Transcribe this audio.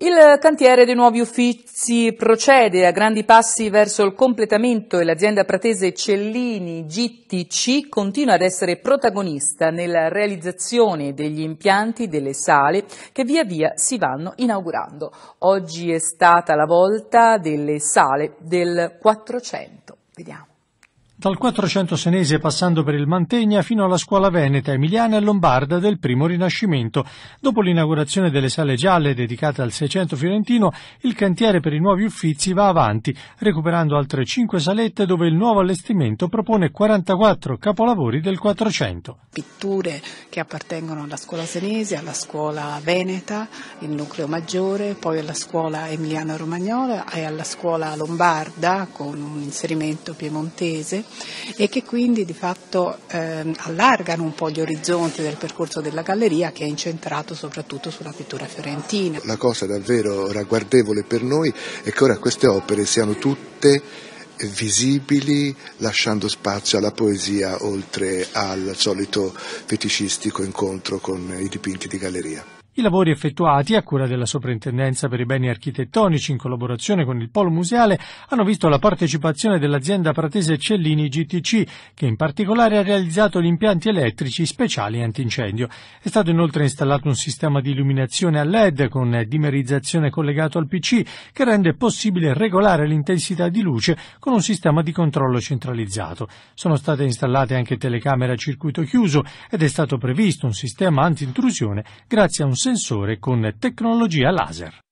Il cantiere dei nuovi uffizi procede a grandi passi verso il completamento e l'azienda pratese Cellini GTC continua ad essere protagonista nella realizzazione degli impianti delle sale che via via si vanno inaugurando. Oggi è stata la volta delle sale del 400. Vediamo dal 400 senese passando per il Mantegna fino alla scuola veneta, emiliana e lombarda del primo Rinascimento. Dopo l'inaugurazione delle sale gialle dedicate al 600 fiorentino, il cantiere per i nuovi uffizi va avanti, recuperando altre 5 salette dove il nuovo allestimento propone 44 capolavori del 400. Pitture che appartengono alla scuola senese, alla scuola veneta, il nucleo maggiore, poi alla scuola emiliana romagnola e alla scuola lombarda con un inserimento piemontese e che quindi di fatto eh, allargano un po' gli orizzonti del percorso della galleria che è incentrato soprattutto sulla pittura fiorentina. La cosa davvero ragguardevole per noi è che ora queste opere siano tutte visibili lasciando spazio alla poesia oltre al solito feticistico incontro con i dipinti di galleria i lavori effettuati a cura della Soprintendenza per i beni architettonici in collaborazione con il Polo Museale hanno visto la partecipazione dell'azienda pratese Cellini GTC, che in particolare ha realizzato gli impianti elettrici speciali antincendio. È stato inoltre installato un sistema di illuminazione a LED con dimerizzazione collegato al PC che rende possibile regolare l'intensità di luce con un sistema di controllo centralizzato. Sono state installate anche telecamere a circuito chiuso ed è stato previsto un sistema antintrusione grazie a un sensore con tecnologia laser.